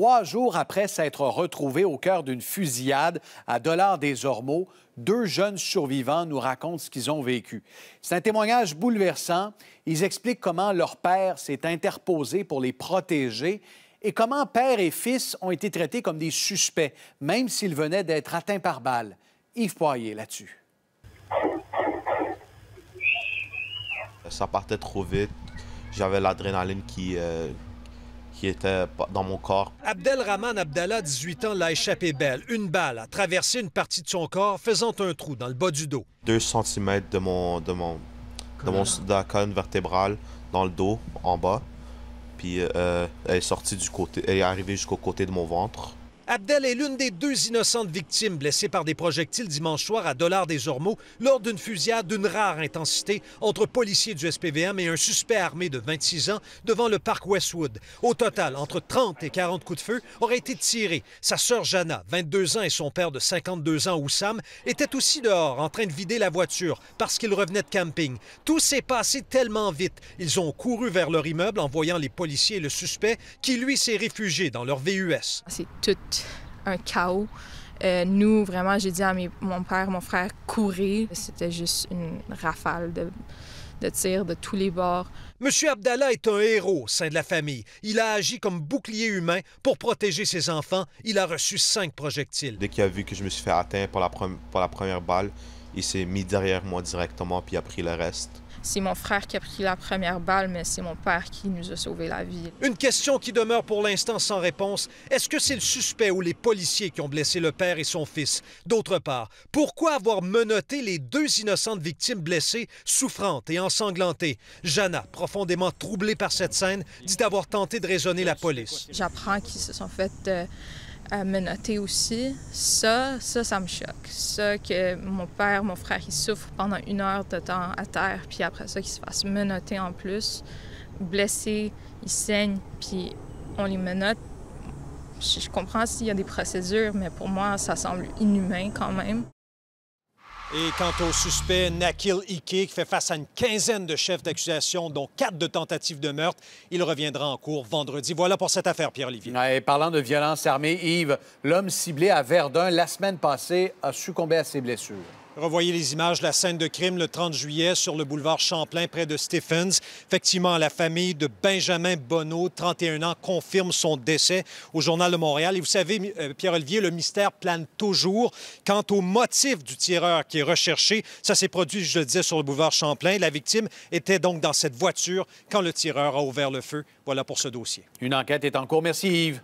trois jours après s'être retrouvés au cœur d'une fusillade à Dollard des Ormeaux, deux jeunes survivants nous racontent ce qu'ils ont vécu. C'est un témoignage bouleversant. Ils expliquent comment leur père s'est interposé pour les protéger et comment père et fils ont été traités comme des suspects, même s'ils venaient d'être atteints par balle. Yves Poirier là-dessus. Ça partait trop vite. J'avais l'adrénaline qui, euh, qui était dans mon corps. Abdelrahman Abdallah, 18 ans, l'a échappé belle. Une balle a traversé une partie de son corps, faisant un trou dans le bas du dos. 2 cm de mon de mon de mon la colonne vertébrale dans le dos en bas. Puis euh, elle est sortie du côté elle est arrivée jusqu'au côté de mon ventre. Abdel est l'une des deux innocentes victimes blessées par des projectiles dimanche soir à Dollard des Ormeaux lors d'une fusillade d'une rare intensité entre policiers du SPVM et un suspect armé de 26 ans devant le parc Westwood. Au total, entre 30 et 40 coups de feu auraient été tirés. Sa sœur Jana, 22 ans, et son père de 52 ans, Oussam, étaient aussi dehors en train de vider la voiture parce qu'ils revenaient de camping. Tout s'est passé tellement vite. Ils ont couru vers leur immeuble en voyant les policiers et le suspect qui, lui, s'est réfugié dans leur VUS. C'est tout un chaos. Euh, nous, vraiment, j'ai dit à mon père, mon frère, courir. C'était juste une rafale de, de tirs de tous les bords. Monsieur Abdallah est un héros au sein de la famille. Il a agi comme bouclier humain pour protéger ses enfants. Il a reçu cinq projectiles. Dès qu'il a vu que je me suis fait atteindre par la, la première balle, il s'est mis derrière moi directement puis a pris le reste. C'est mon frère qui a pris la première balle, mais c'est mon père qui nous a sauvé la vie. Une question qui demeure pour l'instant sans réponse. Est-ce que c'est le suspect ou les policiers qui ont blessé le père et son fils? D'autre part, pourquoi avoir menotté les deux innocentes victimes blessées, souffrantes et ensanglantées? Jana, profondément troublée par cette scène, dit avoir tenté de raisonner la police. J'apprends qu'ils se sont fait... Euh, à aussi. Ça, ça, ça me choque. Ça, que mon père, mon frère, il souffre pendant une heure de temps à terre, puis après ça, qu'il se fasse menotter en plus, blessés, ils saigne, puis on les menote. Je comprends s'il y a des procédures, mais pour moi, ça semble inhumain quand même. Et quant au suspect Nakhil Ike, qui fait face à une quinzaine de chefs d'accusation, dont quatre de tentatives de meurtre, il reviendra en cours vendredi. Voilà pour cette affaire, Pierre-Olivier. Et parlant de violence armée, Yves, l'homme ciblé à Verdun la semaine passée a succombé à ses blessures. Revoyez les images de la scène de crime le 30 juillet sur le boulevard Champlain près de Stephens. Effectivement, la famille de Benjamin Bonneau, 31 ans, confirme son décès au Journal de Montréal. Et vous savez, euh, Pierre-Olivier, le mystère plane toujours quant au motif du tireur qui est recherché. Ça s'est produit, je le disais, sur le boulevard Champlain. La victime était donc dans cette voiture quand le tireur a ouvert le feu. Voilà pour ce dossier. Une enquête est en cours. Merci Yves.